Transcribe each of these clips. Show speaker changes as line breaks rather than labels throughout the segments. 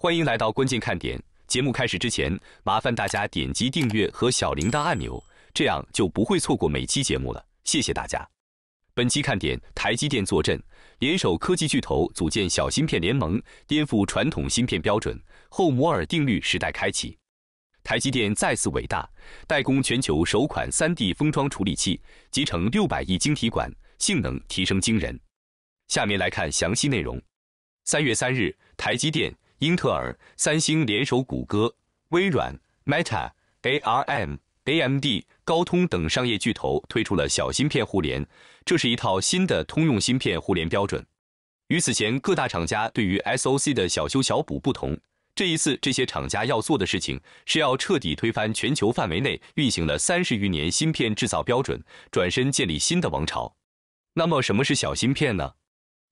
欢迎来到关键看点。节目开始之前，麻烦大家点击订阅和小铃铛按钮，这样就不会错过每期节目了。谢谢大家。本期看点：台积电坐镇，联手科技巨头组建小芯片联盟，颠覆传统芯片标准，后摩尔定律时代开启。台积电再次伟大，代工全球首款 3D 封装处理器，集成六百亿晶体管，性能提升惊人。下面来看详细内容。三月三日，台积电。英特尔、三星联手谷歌、微软、Meta、ARM、AMD、高通等商业巨头推出了小芯片互联，这是一套新的通用芯片互联标准。与此前各大厂家对于 SOC 的小修小补不同，这一次这些厂家要做的事情是要彻底推翻全球范围内运行了三十余年芯片制造标准，转身建立新的王朝。那么，什么是小芯片呢？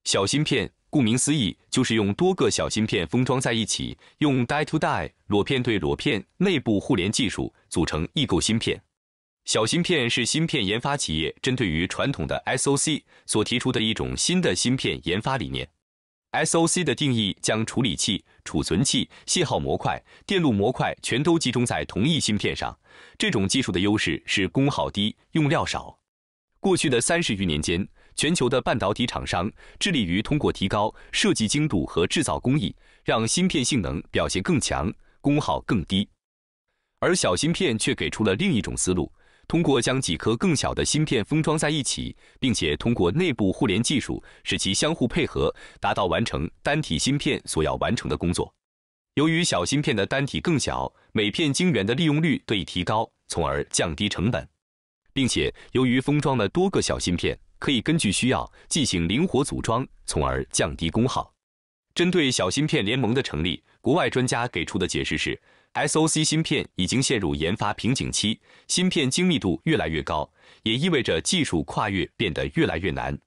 小芯片。顾名思义，就是用多个小芯片封装在一起，用 die-to-die 裸片对裸片内部互联技术组成异构芯片。小芯片是芯片研发企业针对于传统的 SoC 所提出的一种新的芯片研发理念。SoC 的定义将处理器、储存器、信号模块、电路模块全都集中在同一芯片上。这种技术的优势是功耗低、用料少。过去的三十余年间，全球的半导体厂商致力于通过提高设计精度和制造工艺，让芯片性能表现更强，功耗更低。而小芯片却给出了另一种思路：通过将几颗更小的芯片封装在一起，并且通过内部互联技术，使其相互配合，达到完成单体芯片所要完成的工作。由于小芯片的单体更小，每片晶圆的利用率得以提高，从而降低成本。并且由于封装了多个小芯片。可以根据需要进行灵活组装，从而降低功耗。针对小芯片联盟的成立，国外专家给出的解释是，S O C 芯片已经陷入研发瓶颈期，芯片精密度越来越高，也意味着技术跨越变得越来越难。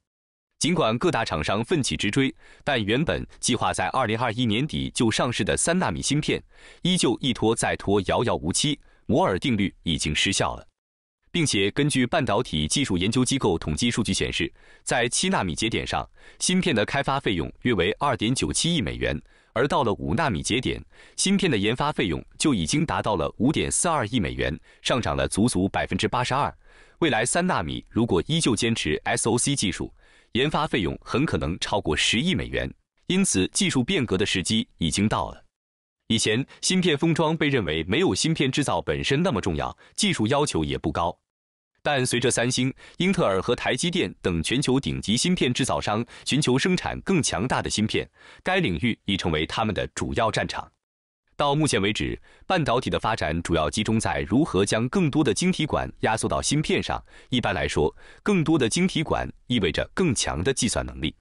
尽管各大厂商奋起直追，但原本计划在二零二一年底就上市的三纳米芯片，依旧一拖再拖，遥遥无期。摩尔定律已经失效了。并且根据半导体技术研究机构统计数据显示，在七纳米节点上，芯片的开发费用约为二点九七亿美元；而到了五纳米节点，芯片的研发费用就已经达到了五点四二亿美元，上涨了足足百分之八十二。未来三纳米如果依旧坚持 SOC 技术，研发费用很可能超过十亿美元。因此，技术变革的时机已经到了。以前，芯片封装被认为没有芯片制造本身那么重要，技术要求也不高。但随着三星、英特尔和台积电等全球顶级芯片制造商寻求生产更强大的芯片，该领域已成为他们的主要战场。到目前为止，半导体的发展主要集中在如何将更多的晶体管压缩到芯片上。一般来说，更多的晶体管意味着更强的计算能力。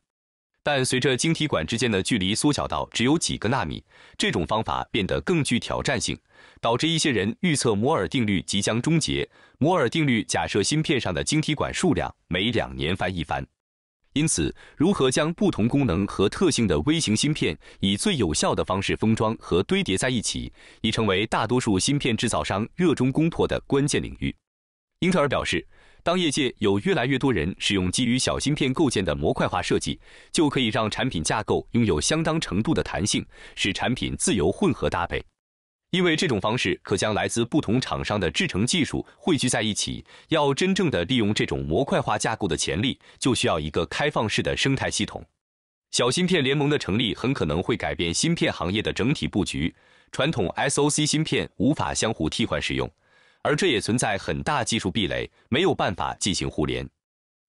但随着晶体管之间的距离缩小到只有几个纳米，这种方法变得更具挑战性，导致一些人预测摩尔定律即将终结。摩尔定律假设芯片上的晶体管数量每两年翻一番。因此，如何将不同功能和特性的微型芯片以最有效的方式封装和堆叠在一起，已成为大多数芯片制造商热衷攻破的关键领域。英特尔表示。当业界有越来越多人使用基于小芯片构建的模块化设计，就可以让产品架构拥有相当程度的弹性，使产品自由混合搭配。因为这种方式可将来自不同厂商的制成技术汇聚在一起。要真正的利用这种模块化架构的潜力，就需要一个开放式的生态系统。小芯片联盟的成立很可能会改变芯片行业的整体布局。传统 SOC 芯片无法相互替换使用。而这也存在很大技术壁垒，没有办法进行互联。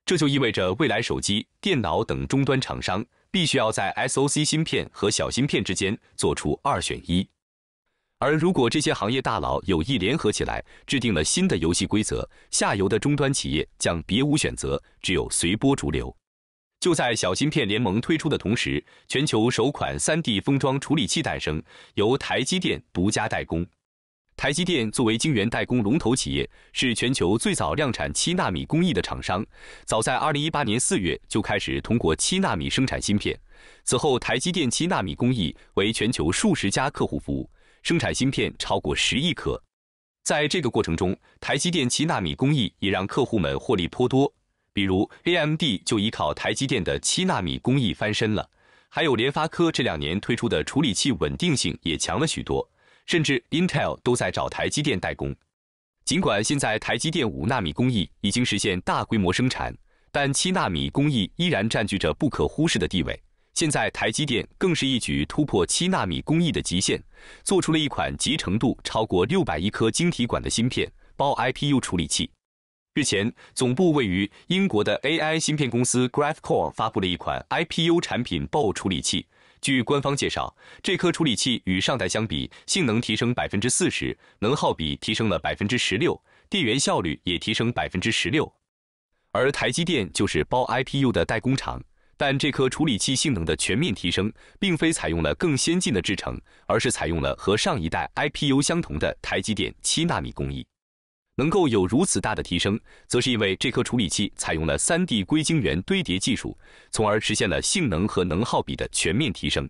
这就意味着未来手机、电脑等终端厂商必须要在 SOC 芯片和小芯片之间做出二选一。而如果这些行业大佬有意联合起来，制定了新的游戏规则，下游的终端企业将别无选择，只有随波逐流。就在小芯片联盟推出的同时，全球首款 3D 封装处理器诞生，由台积电独家代工。台积电作为晶圆代工龙头企业，是全球最早量产七纳米工艺的厂商。早在二零一八年四月就开始通过七纳米生产芯片，此后台积电七纳米工艺为全球数十家客户服务，生产芯片超过十亿颗。在这个过程中，台积电七纳米工艺也让客户们获利颇多，比如 AMD 就依靠台积电的七纳米工艺翻身了，还有联发科这两年推出的处理器稳定性也强了许多。甚至 Intel 都在找台积电代工。尽管现在台积电五纳米工艺已经实现大规模生产，但七纳米工艺依然占据着不可忽视的地位。现在台积电更是一举突破七纳米工艺的极限，做出了一款集成度超过六百亿颗晶体管的芯片包 IPU 处理器。日前，总部位于英国的 AI 芯片公司 Graphcore 发布了一款 IPU 产品 BO 处理器。据官方介绍，这颗处理器与上代相比，性能提升百分之四十，能耗比提升了百分之十六，电源效率也提升百分之十六。而台积电就是包 IPU 的代工厂，但这颗处理器性能的全面提升，并非采用了更先进的制程，而是采用了和上一代 IPU 相同的台积电七纳米工艺。能够有如此大的提升，则是因为这颗处理器采用了三 D 硅晶圆堆叠技术，从而实现了性能和能耗比的全面提升。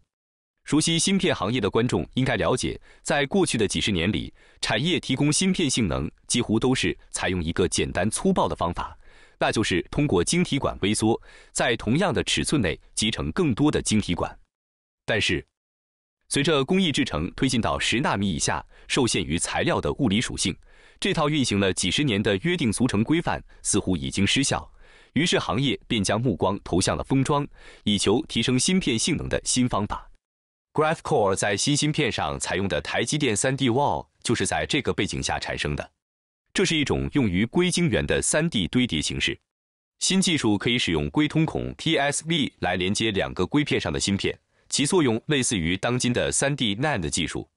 熟悉芯片行业的观众应该了解，在过去的几十年里，产业提供芯片性能几乎都是采用一个简单粗暴的方法，那就是通过晶体管微缩，在同样的尺寸内集成更多的晶体管。但是，随着工艺制程推进到十纳米以下，受限于材料的物理属性。这套运行了几十年的约定俗成规范似乎已经失效，于是行业便将目光投向了封装，以求提升芯片性能的新方法。Graphcore 在新芯片上采用的台积电 3D Wall 就是在这个背景下产生的。这是一种用于硅晶圆的 3D 堆叠形式。新技术可以使用硅通孔 TSV 来连接两个硅片上的芯片，其作用类似于当今的 3D NAND 技术，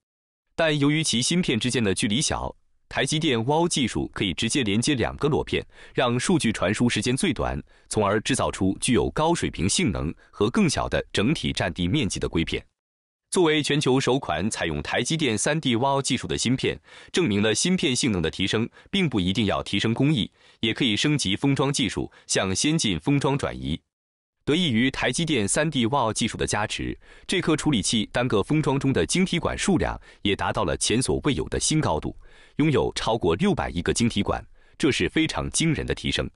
但由于其芯片之间的距离小。台积电 w wow 技术可以直接连接两个裸片，让数据传输时间最短，从而制造出具有高水平性能和更小的整体占地面积的硅片。作为全球首款采用台积电 3D w wow 技术的芯片，证明了芯片性能的提升并不一定要提升工艺，也可以升级封装技术向先进封装转移。得益于台积电 3D w wow 技术的加持，这颗处理器单个封装中的晶体管数量也达到了前所未有的新高度。拥有超过六百亿个晶体管，这是非常惊人的提升。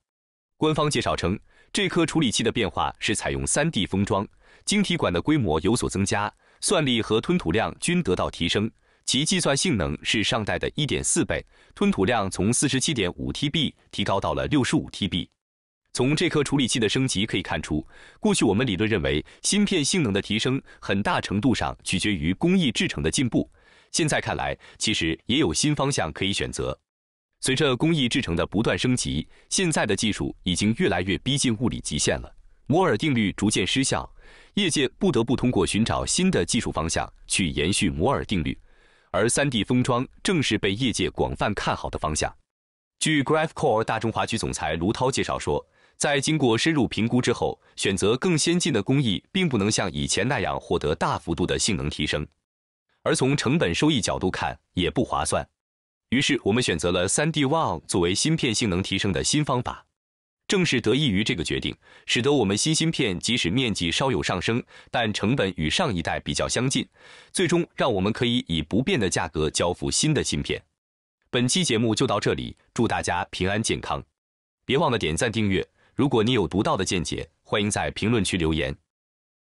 官方介绍称，这颗处理器的变化是采用三 D 封装，晶体管的规模有所增加，算力和吞吐量均得到提升，其计算性能是上代的1.4倍，吞吐量从 47.5TB 提高到了 65TB。从这颗处理器的升级可以看出，过去我们理论认为，芯片性能的提升很大程度上取决于工艺制成的进步。现在看来，其实也有新方向可以选择。随着工艺制成的不断升级，现在的技术已经越来越逼近物理极限了，摩尔定律逐渐失效，业界不得不通过寻找新的技术方向去延续摩尔定律。而三 D 封装正是被业界广泛看好的方向。据 Graphcore 大中华区总裁卢涛介绍说，在经过深入评估之后，选择更先进的工艺并不能像以前那样获得大幅度的性能提升。而从成本收益角度看，也不划算。于是我们选择了三 D One 作为芯片性能提升的新方法。正是得益于这个决定，使得我们新芯片即使面积稍有上升，但成本与上一代比较相近，最终让我们可以以不变的价格交付新的芯片。本期节目就到这里，祝大家平安健康，别忘了点赞订阅。如果你有独到的见解，欢迎在评论区留言。